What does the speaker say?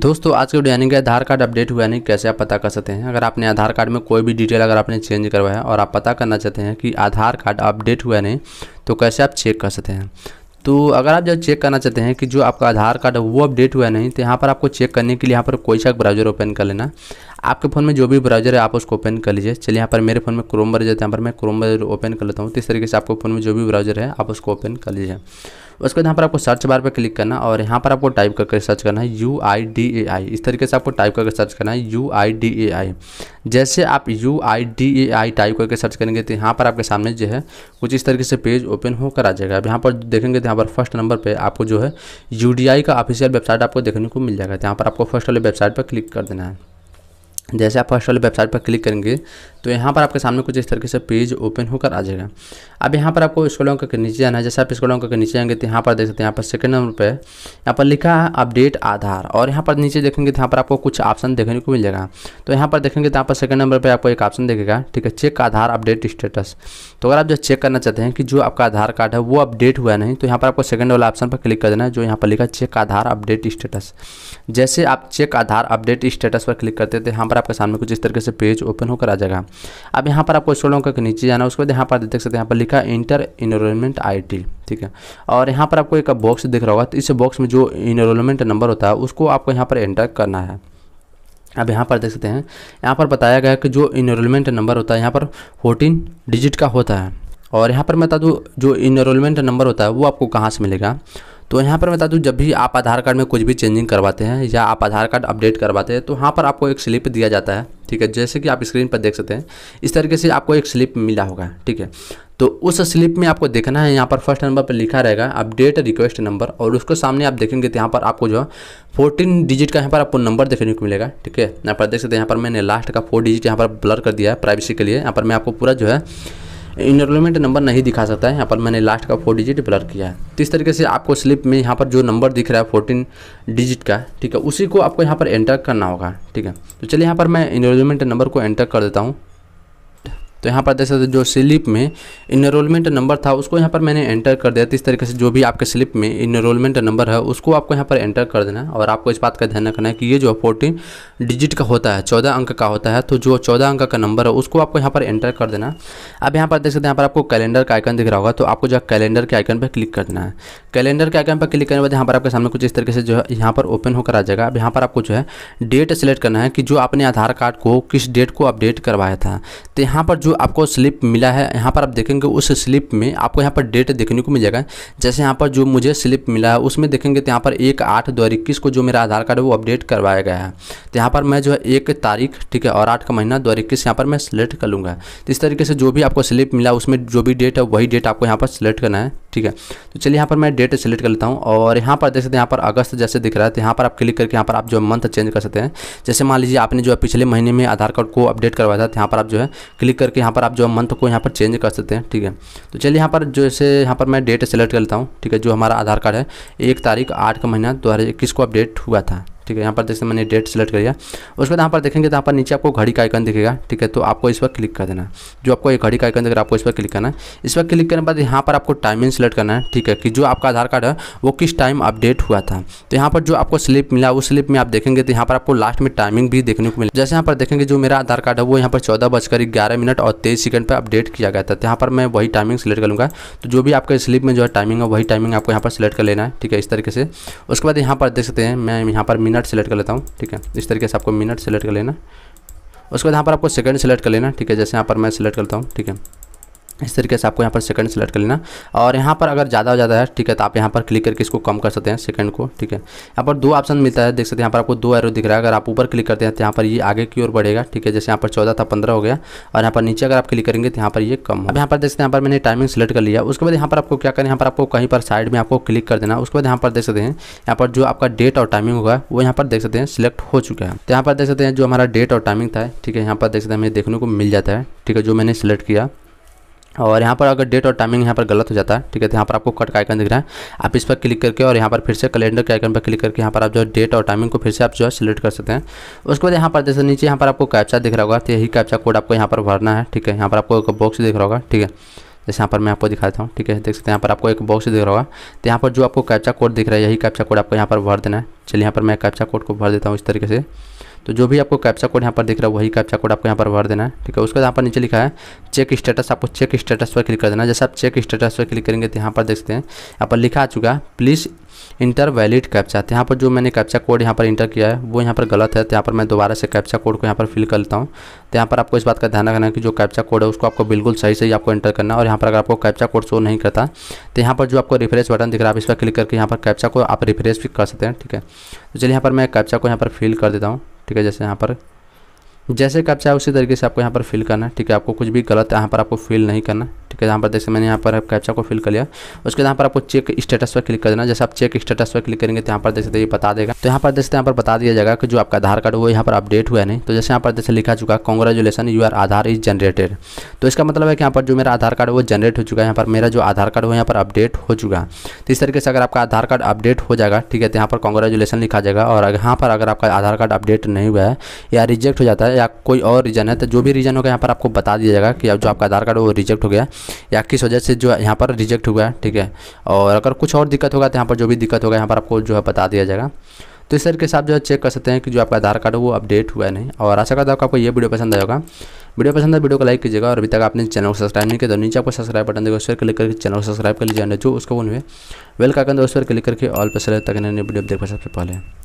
दोस्तों आज के वीडियो यानी कि आधार कार्ड अपडेट हुआ यानी कैसे आप पता कर सकते हैं अगर आपने आधार कार्ड में कोई भी डिटेल अगर आपने चेंज करवाया है और आप पता करना चाहते हैं कि आधार कार्ड अपडेट हुआ नहीं तो कैसे आप चेक कर सकते हैं तो अगर आप जब चेक करना चाहते हैं कि जो आपका आधार कार्ड है वो अपडेट हुआ नहीं तो यहाँ पर आपको चेक करने के लिए यहाँ पर कोई सा ब्राउजर ओपन कर लेना आपके फ़ोन में जो भी ब्राउजर है आप उसको ओपन कर लीजिए चलिए यहाँ पर मेरे फ़ोन में क्रोम ब्राउजर यहाँ पर मैं क्रोम ब्राउजर ओपन कर लेता हूँ तो इस तरीके से आपके फ़ोन में जो भी ब्राउजर है आप उसको ओपन कर लीजिए उसके बाद यहाँ पर आपको सर्च बार पर क्लिक करना और यहाँ पर आपको टाइप करके सर्च करना है यू आई डी ए आई इस तरीके से आपको टाइप करके सर्च करना है you I D A I जैसे आप U I D A I type करके सर्च करेंगे तो यहाँ पर आपके सामने जो है कुछ इस तरीके से पेज ओपन होकर आ जाएगा अब यहाँ पर देखेंगे तो यहाँ पर फर्स्ट नंबर पर आपको जो है यू डी आई का ऑफिशियल वेबसाइट आपको देखने को मिल जाएगा तो यहाँ पर आपको फर्स्ट वाले वेबसाइट पर क्लिक कर देना है जैसे आप फर्स्ट वाले वेबसाइट पर क्लिक करेंगे तो यहाँ पर आपके सामने कुछ इस तरीके से पेज ओपन होकर आ जाएगा अब यहाँ पर आपको स्कॉल करके नीचे जाना है जैसे आप स्कॉल करके नीचे आएंगे तो यहाँ पर देख सकते हैं यहाँ पर सेकंड नंबर पर यहाँ पर लिखा है अपडेट आधार और यहाँ पर नीचे देखेंगे तो यहाँ पर आपको कुछ ऑप्शन देखने को मिल जाएगा तो यहाँ पर देखेंगे तो यहाँ पर सेकंड नंबर पर आपको एक ऑप्शन देखेगा ठीक है चेक आधार अपडेट स्टेटस तो अगर आप जो चेक करना चाहते हैं कि जो आपका आधार कार्ड है वो अपडेट हुआ नहीं तो यहाँ पर आपको सेकंड वाला ऑप्शन पर क्लिक कर देना है जो यहाँ पर लिखा चेक आधार अपडेट स्टेटस जैसे आप चेक आधार अपडेट स्टेटस पर क्लिक करते हैं तो यहाँ पर आपके सामने कुछ इस तरीके से पेज ओपन होकर आ जाएगा अब यहाँ पर आपको स्क्रॉल करके नीचे जाना है उसके बाद यहाँ पर देख सकते हैं यहाँ पर लिखा इंटर इनरोलमेंट आई ठीक है और यहाँ पर आपको एक बॉक्स दिख रहा होगा तो इस बॉक्स में जो इनरोलमेंट नंबर होता है उसको आपको यहाँ पर एंटर करना है अब यहाँ पर देख सकते हैं यहाँ पर बताया गया कि जो इनरोलमेंट नंबर होता है यहाँ पर फोर्टीन डिजिट का होता है और यहाँ पर मैं बता दूँ जो इनरोलमेंट नंबर होता है वो आपको कहाँ से मिलेगा तो यहाँ पर बता दूँ जब भी आप आधार कार्ड में कुछ भी चेंजिंग करवाते हैं या आप आधार कार्ड अपडेट करवाते हैं तो वहाँ पर आपको एक स्लिप दिया जाता है ठीक है जैसे कि आप स्क्रीन पर देख सकते हैं इस तरीके से आपको एक स्लिप मिला होगा ठीक है तो उस स्लिप में आपको देखना है यहाँ पर फर्स्ट नंबर पर लिखा रहेगा अपडेट रिक्वेस्ट नंबर और उसको सामने आप देखेंगे तो यहाँ पर आपको जो है फोर्टीन डिजिट का यहाँ पर आपको नंबर देखने को मिलेगा ठीक है यहाँ पर देख सकते हैं यहाँ पर मैंने लास्ट का फोर डिजिट यहाँ पर ब्लर कर दिया है प्राइवेसी के लिए यहाँ पर मैं आपको पूरा जो है इनरोलमेंट नंबर नहीं दिखा सकता है यहाँ पर मैंने लास्ट का फोर डिजिट ब्लर किया है तो इस तरीके से आपको स्लिप में यहाँ पर जो नंबर दिख रहा है फोर्टीन डिजिट का ठीक है उसी को आपको यहाँ पर एंटर करना होगा ठीक है तो चलिए यहाँ पर मैं इनरोलमेंट नंबर को एंटर कर देता हूँ तो यहाँ पर देख सकते जो स्लिप में इनरोलमेंट नंबर था उसको यहाँ पर मैंने एंटर कर दिया इस तरीके से जो भी आपके स्लिप में इनरोलमेंट नंबर है उसको आपको यहाँ पर एंटर कर देना है और आपको इस बात का ध्यान रखना है कि ये जो है फोर्टीन डिजिट का होता है चौदह अंक का होता है तो जो चौदह अंक का नंबर है उसको आपको यहाँ पर एंटर कर देना अब यहाँ पर देख सकते हैं यहाँ पर आपको कैलेंडर का आइकन दिख रहा होगा तो आपको जो कैलेंडर के आइकन पर क्लिक करना है कैलेंडर के आइकन पर क्लिक करने के बाद यहाँ पर आपके सामने कुछ इस तरीके से जो है यहाँ पर ओपन होकर आ जाएगा अब यहाँ पर आपको जो है डेट सेलेक्ट करना है कि जो आपने आधार कार्ड को किस डेट को अपडेट करवाया था तो यहाँ पर जो आपको स्लिप मिला है यहाँ पर आप देखेंगे उस स्लिप में आपको यहाँ पर डेट देखने को मिल जाएगा जैसे यहाँ पर जो मुझे स्लिप मिला है उसमें देखेंगे तो यहाँ पर एक आठ दो को जो मेरा आधार कार्ड है वो अपडेट करवाया गया है तो यहाँ पर मैं जो है एक तारीख ठीक है और आठ का महीना दो इक्कीस यहाँ पर मैं सिलेक्ट कर लूँगा तो इस तरीके से जो भी आपको स्लिप मिला उसमें जो भी डेट है वही डेट आपको यहाँ पर सिलेक्ट करना है ठीक है तो चलिए यहाँ पर मैं डेट सेलेक्ट कर लेता हूँ और यहाँ पर देख सकते हैं यहाँ पर अगस्त जैसे दिख रहा है तो यहाँ पर आप क्लिक करके यहाँ पर आप जो मंथ चेंज कर सकते हैं जैसे मान लीजिए आपने जो है पिछले महीने में आधार कार्ड को अपडेट करवाया था तो यहाँ पर आप जो है क्लिक करके यहाँ पर आप जो मंथ को यहाँ पर चेंज कर सकते हैं ठीक है तो चलिए यहाँ पर जैसे यहाँ पर मैं डेट सेलेक्ट कर लेता हूँ ठीक है जो हमारा आधार कार्ड है एक तारीख आठ का महीना दो को अपडेट हुआ था ठीक है यहाँ पर देखते मैंने डेट सेलेक्ट कर उसके बाद यहाँ पर देखेंगे तो यहाँ पर नीचे आपको घड़ी का आइकन दिखेगा ठीक है तो आपको इस पर क्लिक कर देना है जो आपको ये घड़ी का आइकन देगा आपको इस पर क्लिक करना है इस पर क्लिक करने के बाद यहाँ पर आपको टाइमिंग सेलेक्ट करना है ठीक है कि जो आपका आधार कार्ड है वो किस टाइम अपडेट हुआ था तो यहाँ पर जो आपको स्लिप मिला उस स्लिप में आप देखेंगे तो यहाँ पर आपको लास्ट में टाइमिंग भी देखने को मिला जैसे यहाँ पर देखेंगे जो मेरा आधार कार्ड है वो यहाँ पर चौदह बजकर ग्यारह मिनट और तेईस सेकंड पर अपडेट किया गया था यहाँ पर मैं वही टाइमिंग सेलेक्ट कर लूँगा तो जो भी आपके स्लिप में जो है टाइमिंग है वही टाइमिंग आपको यहाँ पर सिलेक्ट कर लेना है ठीक है इस तरीके से उसके बाद यहाँ पर देख सकते हैं मैं यहाँ पर मिनट मिनट सेलेक्ट कर लेता हूँ ठीक है इस तरीके से आपको मिनट सेलेक्ट कर लेना उसके बाद यहाँ पर आपको सेकंड सेलेक्ट कर लेना ठीक है जैसे यहाँ पर मैं सेलेक्ट करता हूँ ठीक है इस तरीके से आपको यहाँ पर सेकंड सेलेक्ट कर लेना और यहाँ पर अगर ज़्यादा हो जाता है ठीक है तो आप यहाँ पर क्लिक करके इसको कम कर सकते हैं सेकंड को ठीक है यहाँ पर दो ऑप्शन मिलता है देख सकते हैं यहाँ पर आपको दो एरो दिख रहा है अगर आप ऊपर क्लिक करते हैं तो यहाँ पर ये आगे की ओर बढ़ेगा ठीक है जैसे यहाँ पर चौदह था पंद्रह हो गया और यहाँ पर नीचे अगर आप क्लिक करेंगे तो यहाँ पर ये कम अब यहाँ पर देखते हैं यहाँ पर मैंने टाइमिंग सेलेक्ट कर लिया उसके बाद यहाँ पर आपको क्या करना यहाँ पर आपको कहीं पर साइड में आपको क्लिक कर देना उसके बाद यहाँ पर देख सकते हैं यहाँ पर जो आपका डेट और टाइमिंग होगा वो यहाँ पर देख सकते हैं सिलेक्ट हो चुका है तो यहाँ पर देख सकते हैं जो हमारा डेट और टाइमिंग था ठीक है यहाँ पर देख सकते हैं हमें देखने को मिल जाता है ठीक है जो मैंने सिलेक्ट किया और यहाँ पर अगर डेट और टाइमिंग यहाँ पर गलत हो जाता है ठीक है तो यहाँ पर आपको कट का आइकन दिख रहा है आप इस पर क्लिक करके और यहाँ पर फिर से कैलेंडर के आइकन पर क्लिक करके यहाँ पर आप जो है डेट और टाइमिंग को फिर से आप जो है सिलेक्ट कर सकते हैं उसके बाद यहाँ पर जैसे नीचे यहाँ पर आपको कैप्चा दिख रहा होगा तो यही कैप्चा कोड आपको यहाँ पर भरना है ठीक है यहाँ पर आपको एक बॉक्स दिख रहा होगा ठीक है जैसे यहाँ पर मैं आपको दिखाता हूँ ठीक है देख सकते हैं यहाँ पर आपको एक बॉक्स दिख रहा होगा तो यहाँ पर जो आपको कैप्चा कोड दिख रहा है यही कैप्चा कोड आपको यहाँ पर भर देना है चलिए यहाँ पर मैं कैप्चा कोड को भर देता हूँ इस तरीके से तो जो भी आपको कैप्चा कोड यहाँ पर दिख रहा है वही कैप्चा कोड आपको यहाँ पर भर देना है ठीक है उसके बाद यहाँ पर नीचे लिखा है चेक स्टेटस आपको चेक स्टेटस पर क्लिक कर देना जैसे आप चेक स्टेटस पर क्लिक करेंगे तो यहाँ पर देखते हैं यहाँ पर लिखा आ चुका है प्लीज़ इंटर वैलिड कैप्चा तो यहाँ पर जो मैंने कैप्चा कोड यहाँ पर इंटर किया है वो यहाँ पर गलत है तो यहाँ पर मैं दोबारा से कैप्चा कोड को यहाँ पर फिल कर लेता हूँ तो यहाँ पर आपको इस बात का ध्यान रखना है कि जो कैप्चा कोड है उसको आपको बिल्कुल सही सही आपको इंटर करना है और यहाँ पर अगर आपको कैप्चा कोड शो नहीं करता तो यहाँ पर जो आपको रिफ्रेश बटन दिख रहा है आप इस पर क्लिक करके यहाँ पर कैप्चा को आप रिफ्रेश भी कर सकते हैं ठीक है तो चलिए यहाँ पर मैं कैप्चा को यहाँ पर फिल कर देता हूँ ठीक है जैसे यहाँ पर जैसे आप है उसी तरीके से आपको यहाँ पर फिल करना है ठीक है आपको कुछ भी गलत यहाँ पर आपको फिल नहीं करना ठीक है यहाँ पर देखिए मैंने यहाँ पर कैप्चा को फिल कर लिया उसके यहाँ पर आपको चेक स्टेटस पर क्लिक कर देना जैसे आप चेक स्टेटस पर क्लिक करेंगे तो यहाँ पर देख सकते ये बता देगा तो यहाँ पर देखते यहाँ पर बता दिया जाएगा कि जो आपका आधार कार्ड वो यहाँ पर अपडेट हुआ नहीं तो जैसे यहाँ पर जैसे लिखा चुका congratulation you are Aadhaar is generated तो इसका मतलब है कि यहाँ पर जो मेरा आधार कार्ड वो जनरेट हो चुका है यहाँ पर मेरा जो आधार कार्ड वो यहाँ पर अपडेट हो चुका तो इस तरीके से अगर आपका आधार कार्ड अपडेट हो जाएगा ठीक है तो यहाँ पर कॉन्ग्रेचुलेसन लिखा जाएगा और यहाँ पर अगर आपका आधार कार्ड अपडेट नहीं हुआ है या रिजेक्ट हो जाता है या कोई और रीज़न है तो जो भी रीज़न होगा यहाँ पर आपको बता दिया जाएगा कि जो आपका आधार कार्ड वो रिजेक्ट हो गया या किस वजह से जो यहाँ पर रिजेक्ट हुआ है ठीक है और अगर कुछ और दिक्कत होगा तो यहाँ पर जो भी दिक्कत होगा यहाँ पर आपको जो है बता दिया जाएगा तो इस तरीके से आप जो है चेक कर सकते हैं कि जो आपका आधार कार्ड है वो अपडेट हुआ है नहीं और आशा करता हूँ आपको ये वीडियो पसंद आएगा वीडियो पसंद है वीडियो को लाइक कीजिएगा और अभी तक आपने चैनल को सब्सक्राइब नहीं किया तो नीचे आपको सब्सक्राइब बटन देगा उस पर क्लिक करके चैनल को सब्सक्राइब कर लीजिए जो उसको उन्हें वेल का कर उस पर क्लिक करके ऑल पर सर तक नई वीडियो देख सबसे पहले